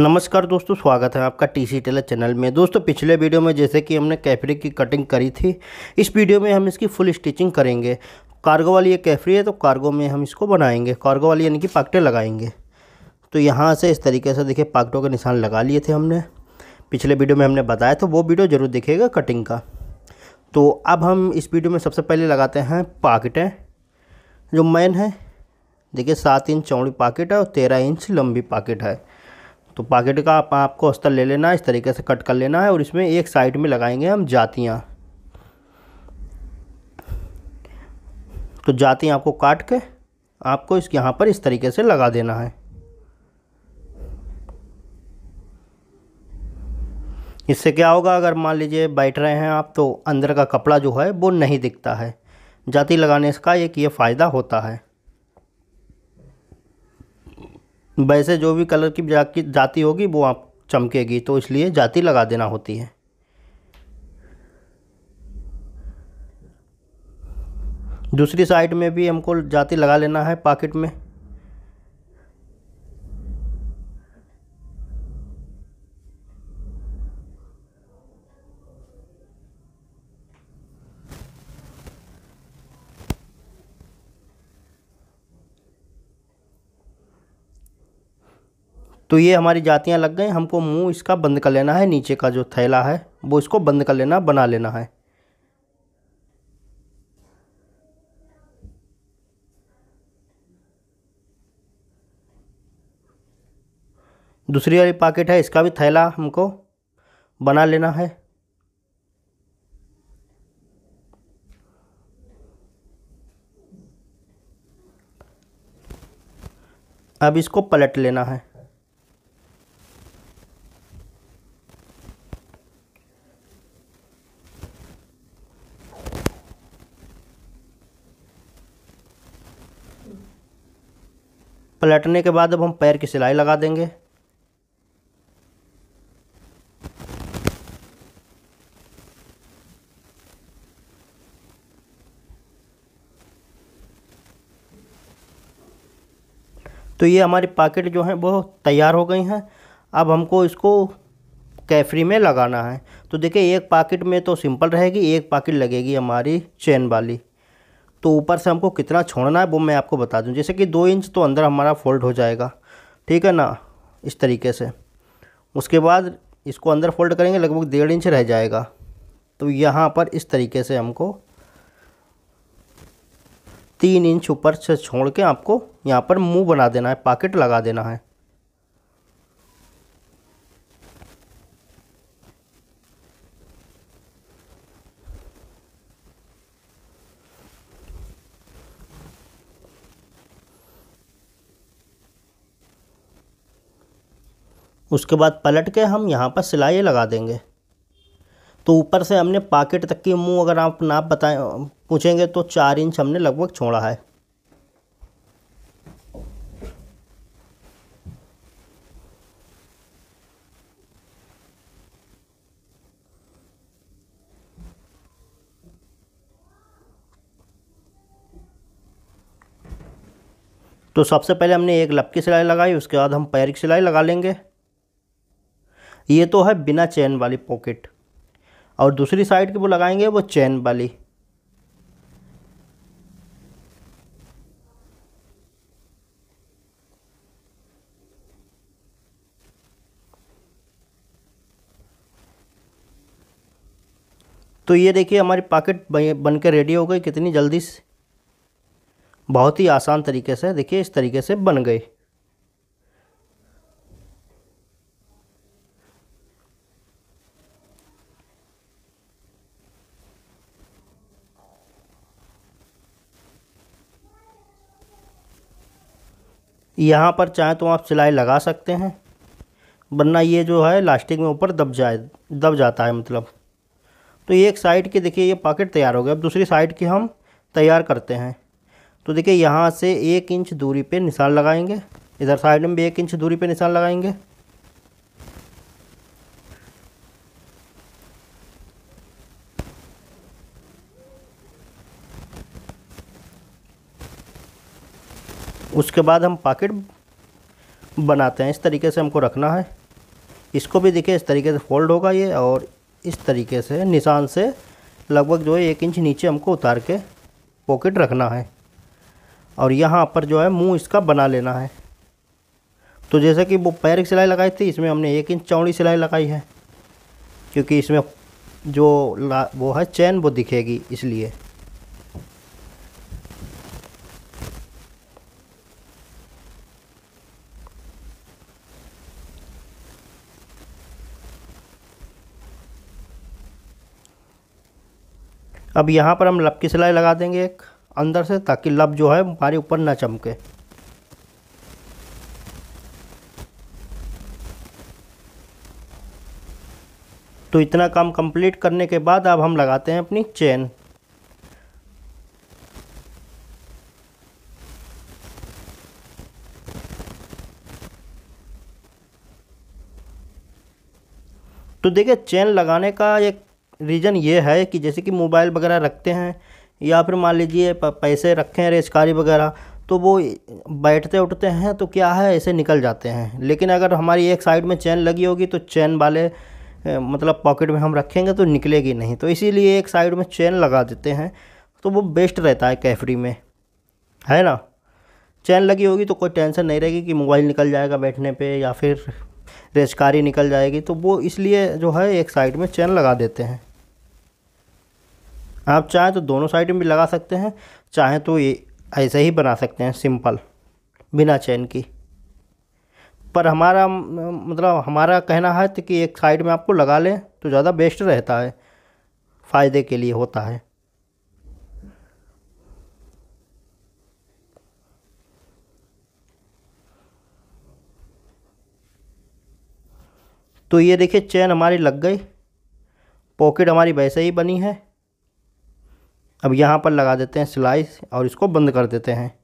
नमस्कार दोस्तों स्वागत है आपका टी सी टेलर चैनल में दोस्तों पिछले वीडियो में जैसे कि हमने कैफरी की कटिंग करी थी इस वीडियो में हम इसकी फुल स्टिचिंग करेंगे कार्गो वाली ये कैफरी है तो कार्गो में हम इसको बनाएंगे कार्गो वाली यानी कि पाकटे लगाएंगे तो यहाँ से इस तरीके से देखिए पाकटों के निशान लगा लिए थे हमने पिछले वीडियो में हमने बताया तो वो वीडियो ज़रूर देखिएगा कटिंग का तो अब हम इस वीडियो में सबसे पहले लगाते हैं पाकिटें जो मैन है देखिए सात इंच चौड़ी पाकिट है और तेरह इंच लंबी पाकिट है तो पाकेट का आप, आपको अस्तर ले लेना है इस तरीके से कट कर लेना है और इसमें एक साइड में लगाएंगे हम जातियाँ तो जातियाँ आपको काट के आपको इस यहाँ पर इस तरीके से लगा देना है इससे क्या होगा अगर मान लीजिए बैठ रहे हैं आप तो अंदर का कपड़ा जो है वो नहीं दिखता है जाति लगाने का एक ये फ़ायदा होता है वैसे जो भी कलर की जाति जाती होगी वो आप चमकेगी तो इसलिए जाति लगा देना होती है दूसरी साइड में भी हमको जाति लगा लेना है पॉकेट में तो ये हमारी जातियाँ लग गई हमको मुंह इसका बंद कर लेना है नीचे का जो थैला है वो इसको बंद कर लेना बना लेना है दूसरी वाली पॉकेट है इसका भी थैला हमको बना लेना है अब इसको पलट लेना है पलटने के बाद अब हम पैर की सिलाई लगा देंगे तो ये हमारी पॉकेट जो है वो तैयार हो गई हैं अब हमको इसको कैफरी में लगाना है तो देखिए एक पॉकेट में तो सिंपल रहेगी एक पॉकेट लगेगी हमारी चेन वाली तो ऊपर से हमको कितना छोड़ना है वो मैं आपको बता दूँ जैसे कि दो इंच तो अंदर हमारा फोल्ड हो जाएगा ठीक है ना इस तरीके से उसके बाद इसको अंदर फोल्ड करेंगे लगभग डेढ़ इंच रह जाएगा तो यहाँ पर इस तरीके से हमको तीन इंच ऊपर से छोड़ के आपको यहाँ पर मुंह बना देना है पॉकेट लगा देना है उसके बाद पलट के हम यहाँ पर सिलाई लगा देंगे तो ऊपर से हमने पॉकेट तक की मुंह अगर आप नाप बताएं पूछेंगे तो चार इंच हमने लगभग छोड़ा है तो सबसे पहले हमने एक लपकी सिलाई लगाई उसके बाद हम पैर की सिलाई लगा लेंगे ये तो है बिना चैन वाली पॉकेट और दूसरी साइड की वो लगाएंगे वो चैन वाली तो ये देखिए हमारी पॉकेट बन के रेडी हो गई कितनी जल्दी से बहुत ही आसान तरीके से देखिए इस तरीके से बन गई यहाँ पर चाहें तो आप सिलाई लगा सकते हैं वरना ये जो है लास्टिक में ऊपर दब जाए दब जाता है मतलब तो एक साइड की देखिए ये पॉकेट तैयार हो गया अब दूसरी साइड की हम तैयार करते हैं तो देखिए यहाँ से एक इंच दूरी पे निशान लगाएंगे इधर साइड में भी एक इंच दूरी पे निशान लगाएंगे उसके बाद हम पॉकेट बनाते हैं इस तरीके से हमको रखना है इसको भी देखिए इस तरीके से फोल्ड होगा ये और इस तरीके से निशान से लगभग जो है एक इंच नीचे हमको उतार के पॉकेट रखना है और यहाँ पर जो है मुंह इसका बना लेना है तो जैसे कि वो पैर की सिलाई लगाई थी इसमें हमने एक इंच चौड़ी सिलाई लगाई है क्योंकि इसमें जो वो है चैन वो दिखेगी इसलिए अब यहाँ पर हम लब की सिलाई लगा देंगे एक अंदर से ताकि लब जो है हमारे ऊपर ना चमके तो इतना काम कंप्लीट करने के बाद अब हम लगाते हैं अपनी चेन तो देखिए चेन लगाने का एक रीज़न ये है कि जैसे कि मोबाइल वगैरह रखते हैं या फिर मान लीजिए पैसे रखे हैं रेजकारी वगैरह तो वो बैठते उठते हैं तो क्या है ऐसे निकल जाते हैं लेकिन अगर हमारी एक साइड में चैन लगी होगी तो चैन वाले मतलब पॉकेट में हम रखेंगे तो निकलेगी नहीं तो इसीलिए एक साइड में चैन लगा देते हैं तो वो बेस्ट रहता है कैफरी में है ना चैन लगी होगी तो कोई टेंशन नहीं रहेगी कि मोबाइल निकल जाएगा बैठने पे या फिर रेजकारी निकल जाएगी तो वो इसलिए जो है एक साइड में चैन लगा देते हैं आप चाहें तो दोनों साइड में भी लगा सकते हैं चाहें तो ये ऐसे ही बना सकते हैं सिंपल बिना चैन की पर हमारा मतलब हमारा कहना है तो कि एक साइड में आपको लगा लें तो ज़्यादा बेस्ट रहता है फ़ायदे के लिए होता है तो ये देखिए चैन हमारी लग गई पॉकेट हमारी वैसे ही बनी है अब यहाँ पर लगा देते हैं स्लाइस और इसको बंद कर देते हैं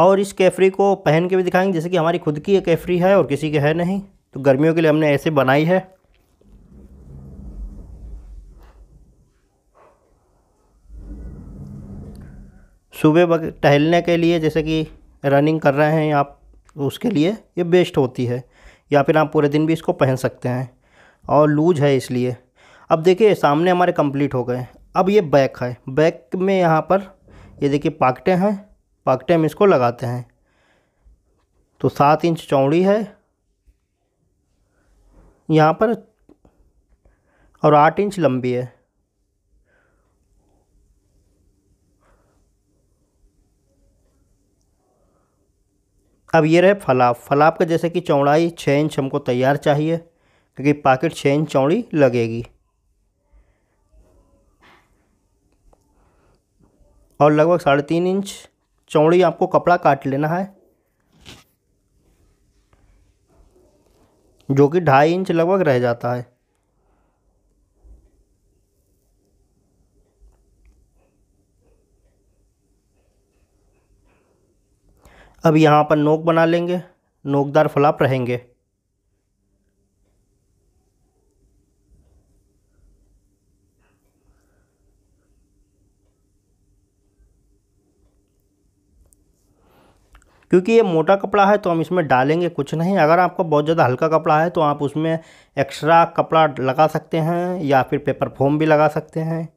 और इस कैफरी को पहन के भी दिखाएंगे जैसे कि हमारी खुद की कैफरी है और किसी के है नहीं तो गर्मियों के लिए हमने ऐसे बनाई है सुबह टहलने के लिए जैसे कि रनिंग कर रहे हैं आप उसके लिए ये बेस्ट होती है या फिर आप पूरे दिन भी इसको पहन सकते हैं और लूज है इसलिए अब देखिए सामने हमारे कंप्लीट हो गए अब ये बैक है बैक में यहाँ पर ये देखिए पाकटे हैं पाकटे हम इसको लगाते हैं तो सात इंच चौड़ी है यहाँ पर और आठ इंच लंबी है अब ये रहे फलाप फलाप का जैसे कि चौड़ाई छः इंच हमको तैयार चाहिए क्योंकि पाकिट छः इंच चौड़ी लगेगी और लगभग साढ़े तीन इंच चौड़ी आपको कपड़ा काट लेना है जो कि ढाई इंच लगभग रह जाता है अब यहाँ पर नोक बना लेंगे नोकदार फ्लाप रहेंगे क्योंकि ये मोटा कपड़ा है तो हम इसमें डालेंगे कुछ नहीं अगर आपका बहुत ज़्यादा हल्का कपड़ा है तो आप उसमें एक्स्ट्रा कपड़ा लगा सकते हैं या फिर पेपर फोम भी लगा सकते हैं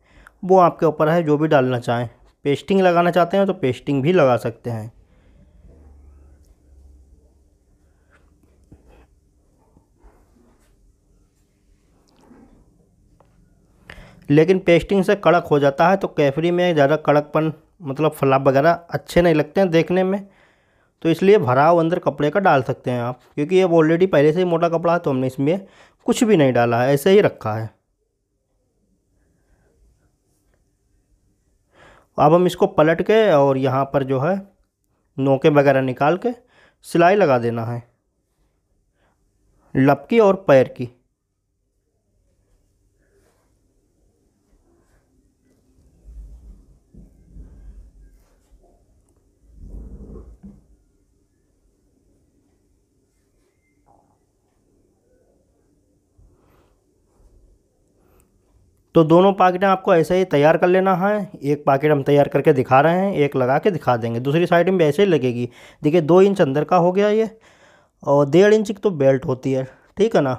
वो आपके ऊपर है जो भी डालना चाहें पेस्टिंग लगाना चाहते हैं तो पेस्टिंग भी लगा सकते हैं लेकिन पेस्टिंग से कड़क हो जाता है तो कैफरी में ज़्यादा कड़कपन मतलब फलाप वगैरह अच्छे नहीं लगते हैं देखने में तो इसलिए भराव अंदर कपड़े का डाल सकते हैं आप क्योंकि अब ऑलरेडी पहले से ही मोटा कपड़ा है तो हमने इसमें कुछ भी नहीं डाला है ऐसे ही रखा है अब हम इसको पलट के और यहाँ पर जो है नोके वगैरह निकाल के सिलाई लगा देना है लपकी और पैर की तो दोनों पाकिटें आपको ऐसे ही तैयार कर लेना है एक पाकिट हम तैयार करके दिखा रहे हैं एक लगा के दिखा देंगे दूसरी साइड में ऐसे ही लगेगी देखिए दो इंच अंदर का हो गया ये और डेढ़ इंच की तो बेल्ट होती है ठीक है ना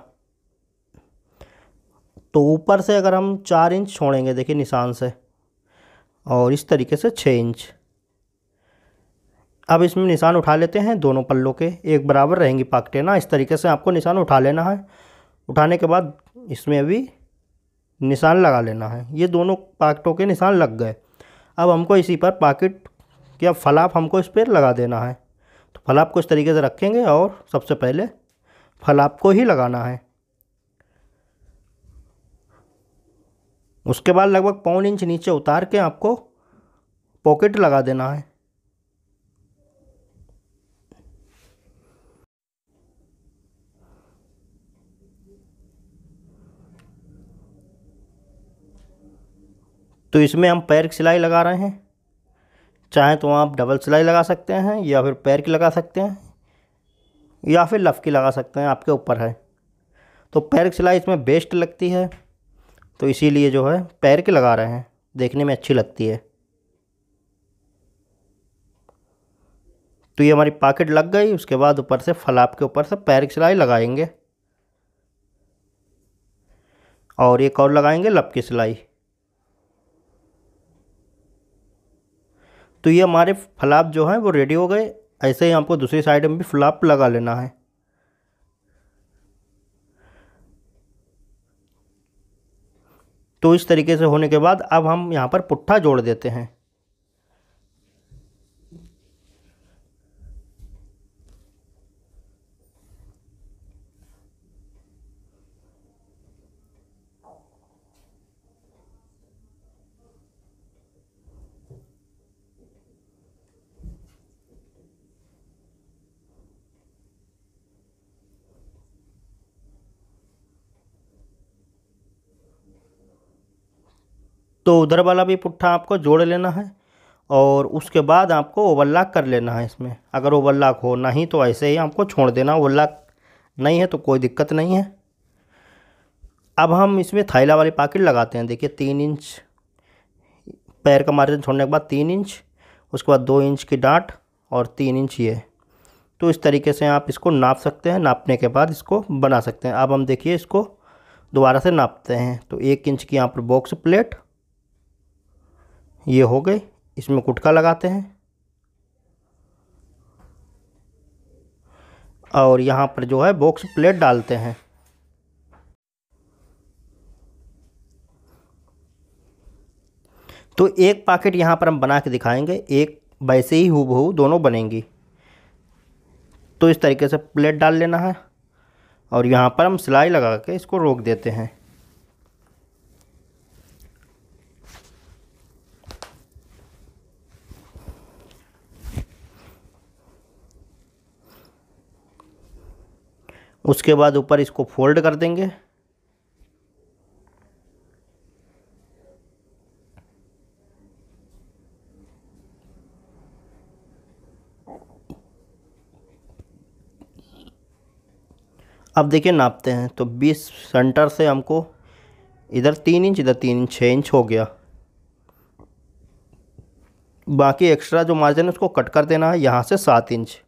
तो ऊपर से अगर हम चार इंच छोड़ेंगे देखिए निशान से और इस तरीके से छः इंच अब इसमें निशान उठा लेते हैं दोनों पल्लों के एक बराबर रहेंगी पाकिटें ना इस तरीके से आपको निशान उठा लेना है उठाने के बाद इसमें अभी निशान लगा लेना है ये दोनों पाकिटों के निशान लग गए अब हमको इसी पर पाकिट या फलाप हमको इस पर लगा देना है तो फलाप को इस तरीके से रखेंगे और सबसे पहले फलाप को ही लगाना है उसके बाद लगभग पौन इंच नीचे उतार के आपको पॉकेट लगा देना है तो इसमें हम पैर की सिलाई लगा रहे हैं चाहें तो आप डबल सिलाई लगा सकते हैं या फिर पैर की लगा सकते हैं या फिर लफ की लगा सकते हैं आपके ऊपर है तो पैर की सिलाई इसमें बेस्ट लगती है तो इसीलिए जो है पैर की लगा रहे हैं देखने में अच्छी लगती है तो ये हमारी पॉकेट लग गई उसके बाद ऊपर से फलाप के ऊपर से पैर की सिलाई लगाएंगे और एक और लगाएंगे लप की सिलाई तो ये हमारे फ्लाप जो हैं वो रेडी हो गए ऐसे ही हमको दूसरी साइड में भी फ्लाप लगा लेना है तो इस तरीके से होने के बाद अब हम यहाँ पर पुट्ठा जोड़ देते हैं तो उधर वाला भी पुट्ठा आपको जोड़ लेना है और उसके बाद आपको ओवरलॉक कर लेना है इसमें अगर ओवरलॉक हो नहीं तो ऐसे ही आपको छोड़ देना ओवरलॉक नहीं है तो कोई दिक्कत नहीं है अब हम इसमें थैला वाली पाकिट लगाते हैं देखिए तीन इंच पैर का मार्जिन छोड़ने के बाद तीन इंच उसके बाद दो इंच की डांट और तीन इंच ये तो इस तरीके से आप इसको नाप सकते हैं नापने के बाद इसको बना सकते हैं अब हम देखिए इसको दोबारा से नापते हैं तो एक इंच की यहाँ पर बॉक्स प्लेट ये हो गए इसमें कुटका लगाते हैं और यहाँ पर जो है बॉक्स प्लेट डालते हैं तो एक पाकेट यहाँ पर हम बना के दिखाएंगे एक वैसे ही हु दोनों बनेंगी तो इस तरीके से प्लेट डाल लेना है और यहाँ पर हम सिलाई लगा के इसको रोक देते हैं उसके बाद ऊपर इसको फोल्ड कर देंगे अब देखिए नापते हैं तो बीस सेंटर से हमको इधर तीन इंच इधर तीन इंच छः इंच हो गया बाकी एक्स्ट्रा जो मार्जिन है उसको कट कर देना है यहाँ से सात इंच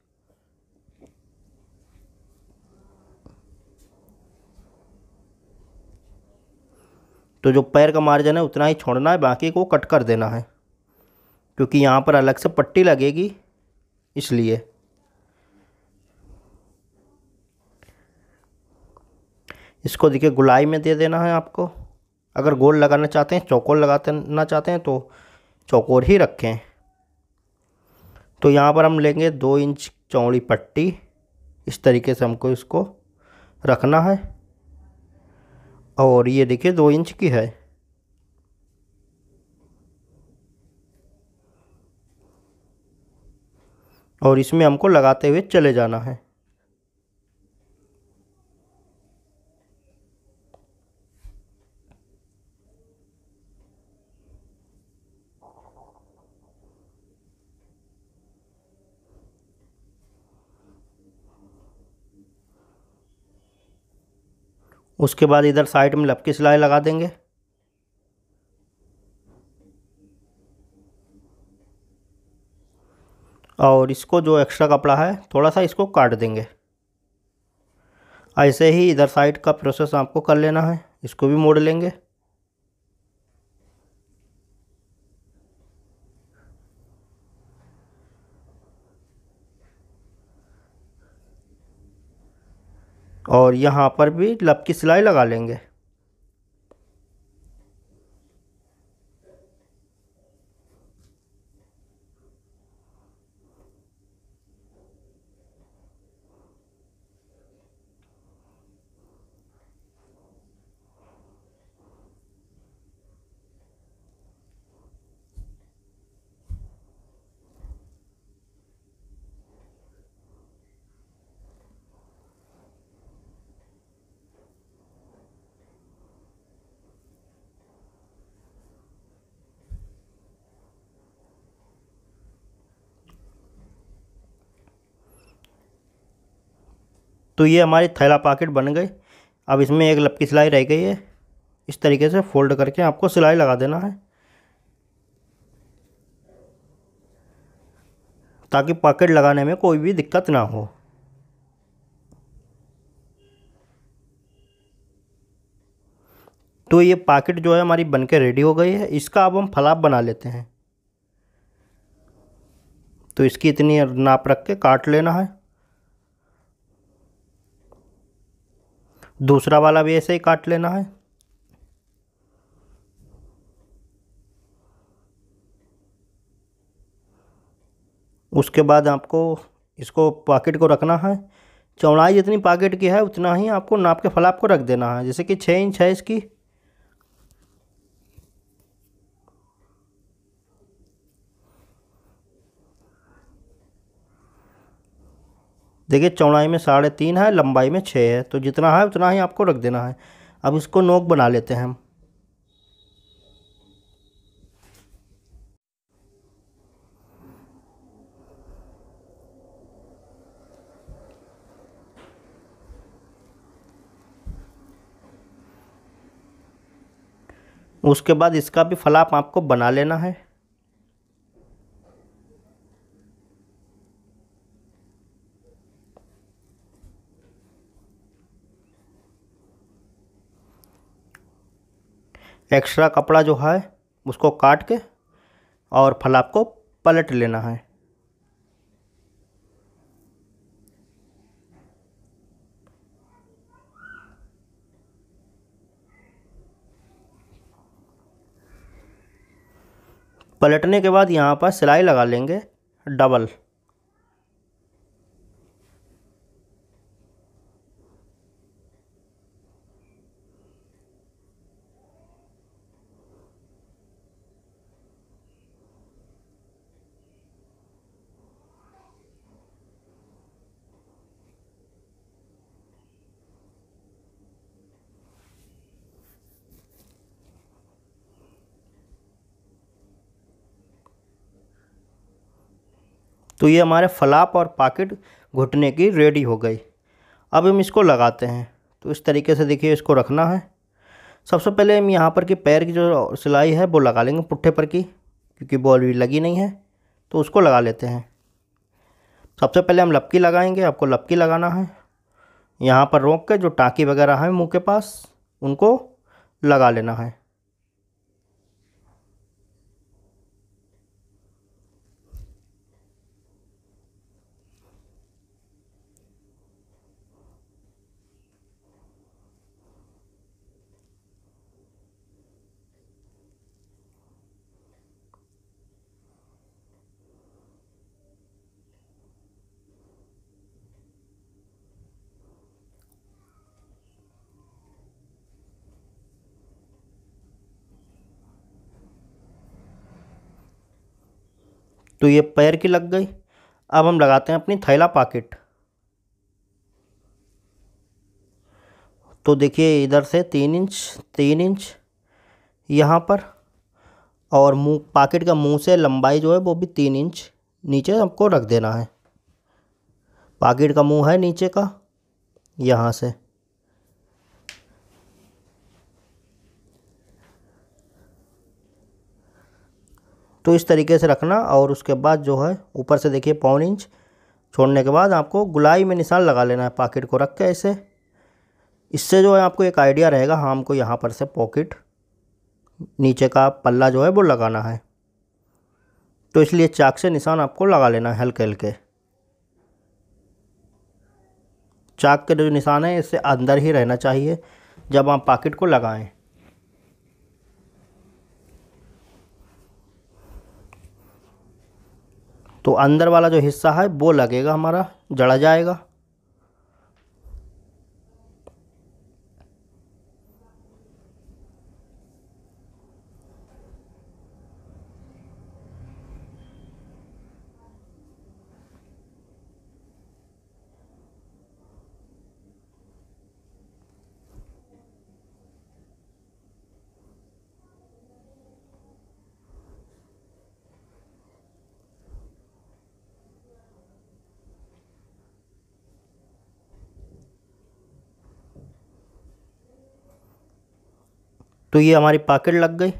तो जो पैर का मार्जिन है उतना ही छोड़ना है बाकी को कट कर देना है क्योंकि यहाँ पर अलग से पट्टी लगेगी इसलिए इसको देखिए गुलाई में दे देना है आपको अगर गोल लगाना चाहते हैं चौकोर लगाना चाहते हैं तो चौकोर ही रखें तो यहाँ पर हम लेंगे दो इंच चौड़ी पट्टी इस तरीके से हमको इसको रखना है और ये देखिए दो इंच की है और इसमें हमको लगाते हुए चले जाना है उसके बाद इधर साइड में लपकी सिलाई लगा देंगे और इसको जो एक्स्ट्रा कपड़ा है थोड़ा सा इसको काट देंगे ऐसे ही इधर साइड का प्रोसेस आपको कर लेना है इसको भी मोड़ लेंगे और यहाँ पर भी लब की सिलाई लगा लेंगे तो ये हमारे थैला पॉकेट बन गए अब इसमें एक लपकी सिलाई रह गई है इस तरीके से फोल्ड करके आपको सिलाई लगा देना है ताकि पॉकेट लगाने में कोई भी दिक्कत ना हो तो ये पॉकेट जो है हमारी बनके रेडी हो गई है इसका अब हम फलाप बना लेते हैं तो इसकी इतनी नाप रख के काट लेना है दूसरा वाला भी ऐसे ही काट लेना है उसके बाद आपको इसको पॉकेट को रखना है चौड़ाई जितनी पॉकेट की है उतना ही आपको नाप के फलाप को रख देना है जैसे कि छः इंच है इसकी देखिए चौड़ाई में साढ़े तीन है लंबाई में छः है तो जितना है उतना ही आपको रख देना है अब इसको नोक बना लेते हैं हम उसके बाद इसका भी फलाप आपको बना लेना है एक्स्ट्रा कपड़ा जो है उसको काट के और फलाप को पलट लेना है पलटने के बाद यहाँ पर सिलाई लगा लेंगे डबल तो ये हमारे फ्लाप और पाकिट घुटने की रेडी हो गई अब हम इसको लगाते हैं तो इस तरीके से देखिए इसको रखना है सबसे पहले हम यहाँ पर कि पैर की जो सिलाई है वो लगा लेंगे पुट्ठे पर की क्योंकि बॉल भी लगी नहीं है तो उसको लगा लेते हैं सबसे पहले हम लपकी लगाएंगे आपको लपकी लगाना है यहाँ पर रोक के जो टाँकी वगैरह है मुँह के पास उनको लगा लेना है तो ये पैर की लग गई अब हम लगाते हैं अपनी थैला पॉकेट तो देखिए इधर से तीन इंच तीन इंच यहाँ पर और मुंह पॉकेट का मुंह से लंबाई जो है वो भी तीन इंच नीचे हमको रख देना है पॉकेट का मुंह है नीचे का यहाँ से तो इस तरीके से रखना और उसके बाद जो है ऊपर से देखिए पौन इंच छोड़ने के बाद आपको गुलाई में निशान लगा लेना है पॉकेट को रख के ऐसे इससे जो है आपको एक आइडिया रहेगा हाँ हमको यहाँ पर से पॉकेट नीचे का पल्ला जो है वो लगाना है तो इसलिए चाक से निशान आपको लगा लेना है हल्के हल्के चाक के जो निशान है इससे अंदर ही रहना चाहिए जब आप पॉकेट को लगाएं तो अंदर वाला जो हिस्सा है वो लगेगा हमारा जड़ा जाएगा तो ये हमारी पॉकेट लग गई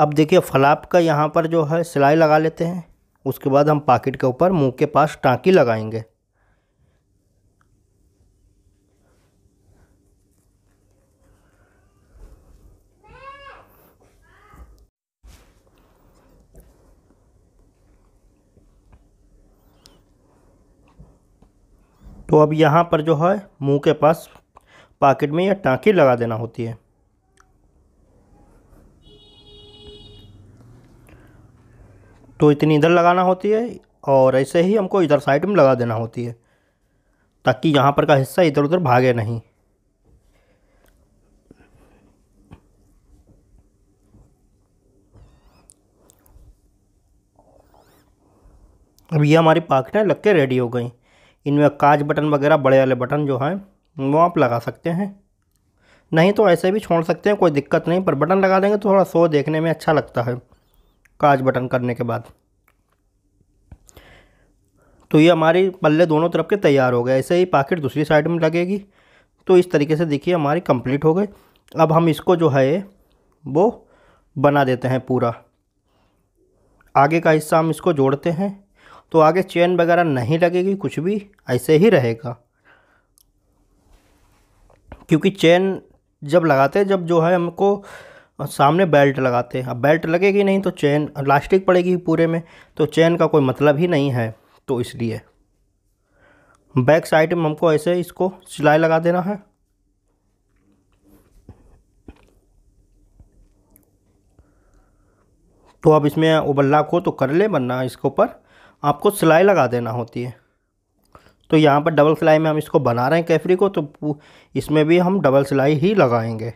अब देखिए फ्लाप का यहाँ पर जो है सिलाई लगा लेते हैं उसके बाद हम पॉकेट के ऊपर मुंह के पास टाँकी लगाएंगे तो अब यहाँ पर जो है मुंह के पास पॉकेट में यह टांकी लगा देना होती है तो इतनी इधर लगाना होती है और ऐसे ही हमको इधर साइड में लगा देना होती है ताकि यहाँ पर का हिस्सा इधर उधर भागे नहीं अब ये हमारी पाकटें लग के रेडी हो गई इनमें काज बटन वगैरह बड़े वाले बटन जो हैं वो आप लगा सकते हैं नहीं तो ऐसे भी छोड़ सकते हैं कोई दिक्कत नहीं पर बटन लगा देंगे तो थोड़ा शो देखने में अच्छा लगता है काज बटन करने के बाद तो ये हमारी पल्ले दोनों तरफ के तैयार हो गए ऐसे ही पाकिट दूसरी साइड में लगेगी तो इस तरीके से देखिए हमारी कंप्लीट हो गई अब हम इसको जो है वो बना देते हैं पूरा आगे का हिस्सा हम इसको जोड़ते हैं तो आगे चेन वगैरह नहीं लगेगी कुछ भी ऐसे ही रहेगा क्योंकि चेन जब लगाते हैं जब जो है हमको और सामने बेल्ट लगाते हैं अब बेल्ट लगेगी नहीं तो चैन इलास्टिक पड़ेगी पूरे में तो चैन का कोई मतलब ही नहीं है तो इसलिए बैक साइड में हमको ऐसे इसको सिलाई लगा देना है तो अब इसमें उबल्ला को तो कर ले बनना इसके ऊपर आपको सिलाई लगा देना होती है तो यहाँ पर डबल सिलाई में हम इसको बना रहे हैं कैफरी को तो इसमें भी हम डबल सिलाई ही लगाएंगे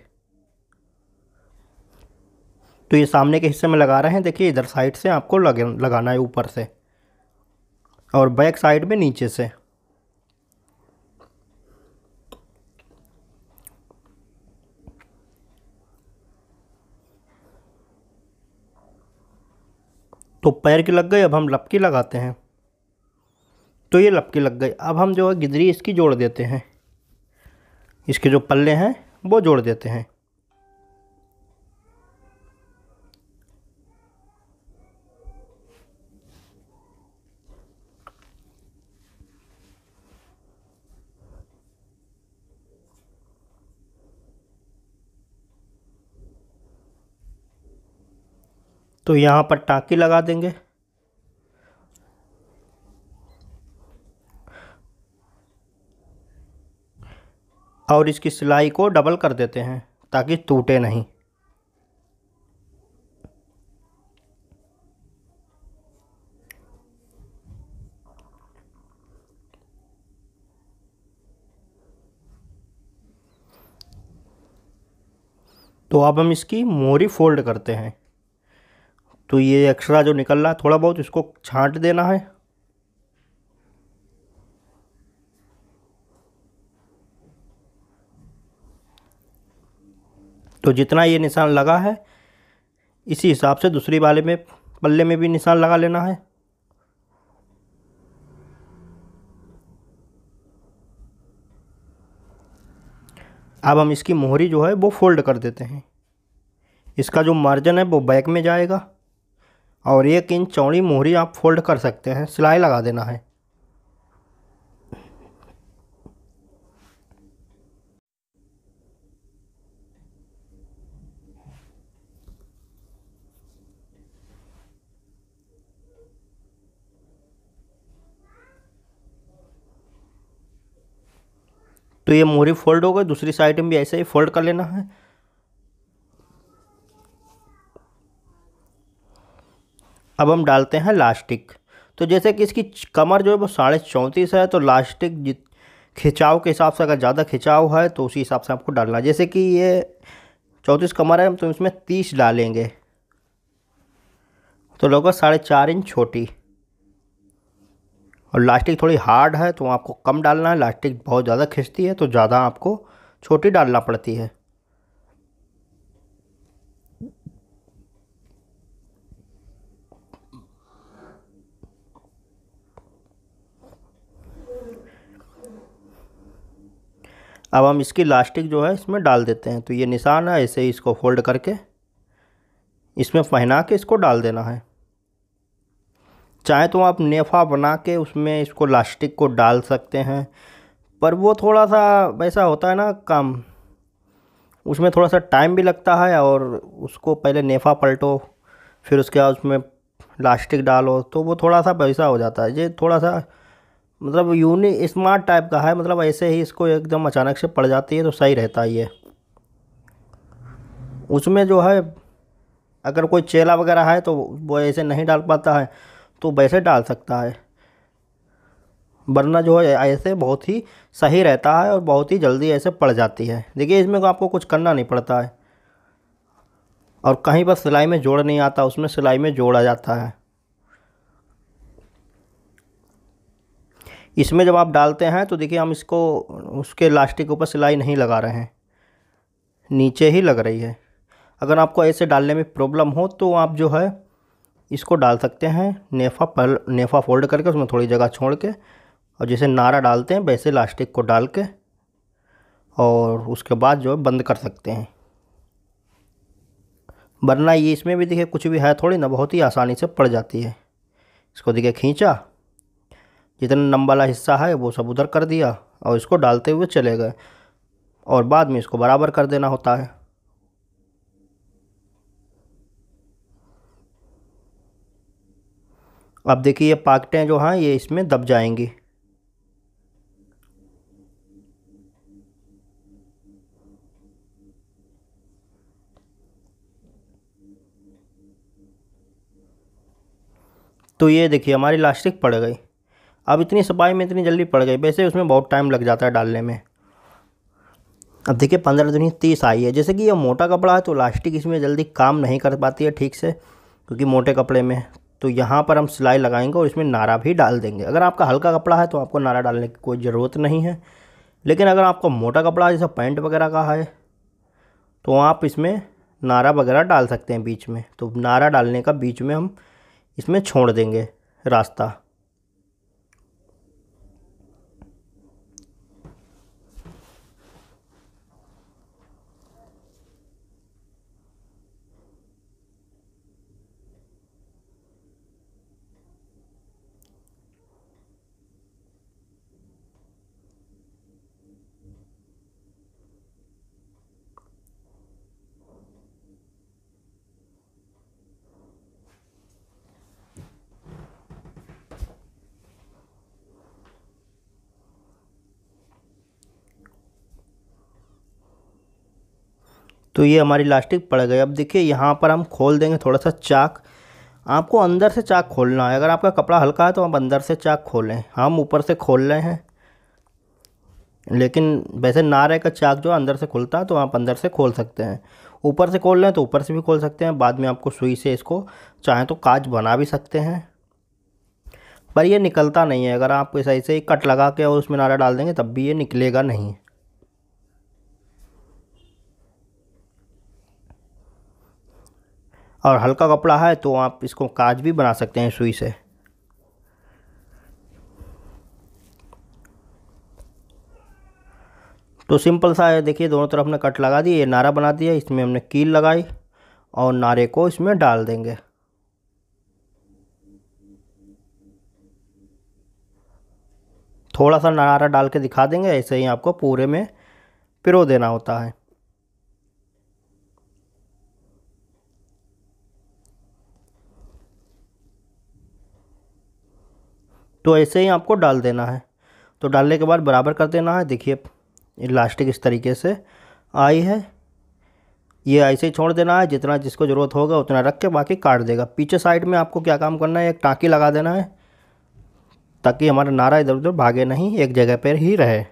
तो ये सामने के हिस्से में लगा रहे हैं देखिए इधर साइड से आपको लग लगाना है ऊपर से और बैक साइड में नीचे से तो पैर की लग गई अब हम लपकी लगाते हैं तो ये लपकी लग गई अब हम जो है गिदरी इसकी जोड़ देते हैं इसके जो पल्ले हैं वो जोड़ देते हैं तो यहाँ पर टाँकी लगा देंगे और इसकी सिलाई को डबल कर देते हैं ताकि टूटे नहीं तो अब हम इसकी मोरी फोल्ड करते हैं तो ये एक्स्ट्रा जो निकल रहा है थोड़ा बहुत इसको छाँट देना है तो जितना ये निशान लगा है इसी हिसाब से दूसरी वाले में पल्ले में भी निशान लगा लेना है अब हम इसकी मोहरी जो है वो फोल्ड कर देते हैं इसका जो मार्जिन है वो बैक में जाएगा और एक इंच चौड़ी मोहरी आप फोल्ड कर सकते हैं सिलाई लगा देना है तो ये मोहरी फोल्ड हो गई दूसरी साइड में भी ऐसे ही फोल्ड कर लेना है अब हम डालते हैं लास्टिक तो जैसे कि इसकी कमर जो है वो साढ़े चौंतीस है तो लास्टिक जित खिंचाव के हिसाब से अगर ज़्यादा खिंचाव है तो उसी हिसाब से आपको डालना है जैसे कि ये चौंतीस कमर है तो इसमें तीस डालेंगे तो लगभग साढ़े चार इंच छोटी और लास्टिक थोड़ी हार्ड है तो आपको कम डालना है लास्टिक बहुत ज़्यादा खिंचती है तो ज़्यादा आपको छोटी डालना पड़ती है अब हम इसकी लास्टिक जो है इसमें डाल देते हैं तो ये निशान है ऐसे ही इसको फोल्ड करके इसमें पहना के इसको डाल देना है चाहे तो आप नेफा बना के उसमें इसको लास्टिक को डाल सकते हैं पर वो थोड़ा सा वैसा होता है ना काम उसमें थोड़ा सा टाइम भी लगता है और उसको पहले नेफा पलटो फिर उसके बाद उसमें लास्टिक डालो तो वो थोड़ा सा पैसा हो जाता है ये थोड़ा सा मतलब यूनि स्मार्ट टाइप का है मतलब ऐसे ही इसको एकदम अचानक से पड़ जाती है तो सही रहता है ये उसमें जो है अगर कोई चेला वगैरह है तो वो ऐसे नहीं डाल पाता है तो वैसे डाल सकता है वरना जो है ऐसे बहुत ही सही रहता है और बहुत ही जल्दी ऐसे पड़ जाती है देखिए इसमें तो आपको कुछ करना नहीं पड़ता है और कहीं पर सिलाई में जोड़ नहीं आता उसमें सिलाई में जोड़ा जाता है इसमें जब आप डालते हैं तो देखिए हम इसको उसके लास्टिक के ऊपर सिलाई नहीं लगा रहे हैं नीचे ही लग रही है अगर आपको ऐसे डालने में प्रॉब्लम हो तो आप जो है इसको डाल सकते हैं नेफा पहल नेफा फोल्ड करके उसमें थोड़ी जगह छोड़ के और जैसे नारा डालते हैं वैसे लास्टिक को डाल के और उसके बाद जो है बंद कर सकते हैं वरना ये इसमें भी देखिए कुछ भी है थोड़ी ना बहुत ही आसानी से पड़ जाती है इसको देखिए खींचा जितना नम वाला हिस्सा है वो सब उधर कर दिया और इसको डालते हुए चले गए और बाद में इसको बराबर कर देना होता है अब देखिए ये पाकटें जो हैं ये इसमें दब जाएंगी तो ये देखिए हमारी इलास्टिक पड़ गई अब इतनी सफाई में इतनी जल्दी पड़ गई वैसे उसमें बहुत टाइम लग जाता है डालने में अब देखिए पंद्रह दिन तीस आई है जैसे कि यह मोटा कपड़ा है तो लास्टिक इसमें जल्दी काम नहीं कर पाती है ठीक से क्योंकि मोटे कपड़े में तो यहाँ पर हम सिलाई लगाएंगे और इसमें नारा भी डाल देंगे अगर आपका हल्का कपड़ा है तो आपको नारा डालने की कोई ज़रूरत नहीं है लेकिन अगर आपका मोटा कपड़ा जैसा पैंट वगैरह का है तो आप इसमें नारा वगैरह डाल सकते हैं बीच में तो नारा डालने का बीच में हम इसमें छोड़ देंगे रास्ता तो ये हमारी इलास्टिक पड़ गई अब देखिए यहाँ पर हम खोल देंगे थोड़ा सा चाक आपको अंदर से चाक खोलना है अगर आपका कपड़ा हल्का है तो आप अंदर से चाक खोलें हम ऊपर से खोल रहे हैं लेकिन वैसे नारे का चाक जो अंदर से खुलता है तो आप अंदर से खोल सकते हैं ऊपर से खोल लें तो ऊपर से भी खोल सकते हैं बाद में आपको सुई से इसको चाहें तो काज बना भी सकते हैं पर ये निकलता नहीं है अगर आप ऐसे ही कट लगा के और उसमें नारा डाल देंगे तब भी ये निकलेगा नहीं और हल्का कपड़ा है तो आप इसको काज भी बना सकते हैं सुई से तो सिंपल सा है देखिए दोनों तरफ हमने कट लगा दी ये नारा बना दिया इसमें हमने कील लगाई और नारे को इसमें डाल देंगे थोड़ा सा नारा डाल के दिखा देंगे ऐसे ही आपको पूरे में पिरो देना होता है तो ऐसे ही आपको डाल देना है तो डालने के बाद बराबर कर देना है देखिए इलास्टिक इस तरीके से आई है ये ऐसे ही छोड़ देना है जितना जिसको ज़रूरत होगा उतना रख के बाकी काट देगा पीछे साइड में आपको क्या काम करना है एक टाँकी लगा देना है ताकि हमारा नारा इधर उधर भागे नहीं एक जगह पर ही रहे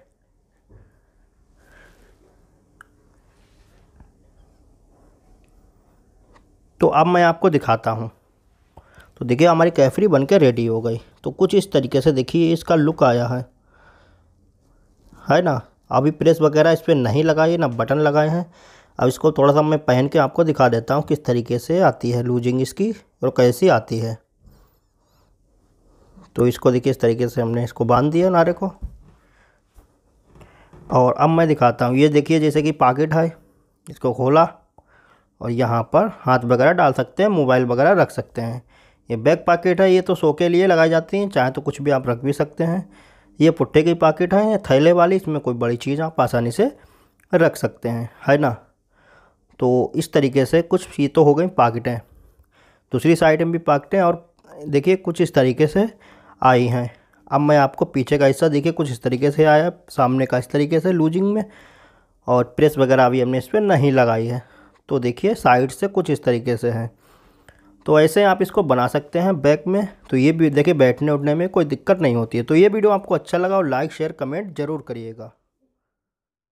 तो अब मैं आपको दिखाता हूँ तो देखिए हमारी कैफरी बन के रेडी हो गई तो कुछ इस तरीके से देखिए इसका लुक आया है है ना अभी प्रेस वगैरह इस पर नहीं लगाई ना बटन लगाए हैं अब इसको थोड़ा सा मैं पहन के आपको दिखा देता हूँ किस तरीके से आती है लूजिंग इसकी और कैसी आती है तो इसको देखिए इस तरीके से हमने इसको बांध दिया नारे को और अब मैं दिखाता हूँ ये देखिए जैसे कि पाकिट है इसको खोला और यहाँ पर हाथ वगैरह डाल सकते हैं मोबाइल वगैरह रख सकते हैं ये बैक पाकिट है ये तो सो के लिए लगाई जाती हैं चाहे तो कुछ भी आप रख भी सकते हैं ये पुट्टे की पाकिट है थैले वाली इसमें कोई बड़ी चीज़ आप आसानी से रख सकते हैं है ना तो इस तरीके से कुछ ये तो हो गई पाकिटें दूसरी साइड में भी पाकिटें और देखिए कुछ इस तरीके से आई हैं अब मैं आपको पीछे का हिस्सा देखिए कुछ इस तरीके से आया सामने का इस तरीके से लूजिंग में और प्रेस वगैरह भी हमने इस पर नहीं लगाई है तो देखिए साइड से कुछ इस तरीके से है तो ऐसे आप इसको बना सकते हैं बैक में तो ये भी देखिए बैठने उठने में कोई दिक्कत नहीं होती है तो ये वीडियो आपको अच्छा लगा और लाइक शेयर कमेंट जरूर करिएगा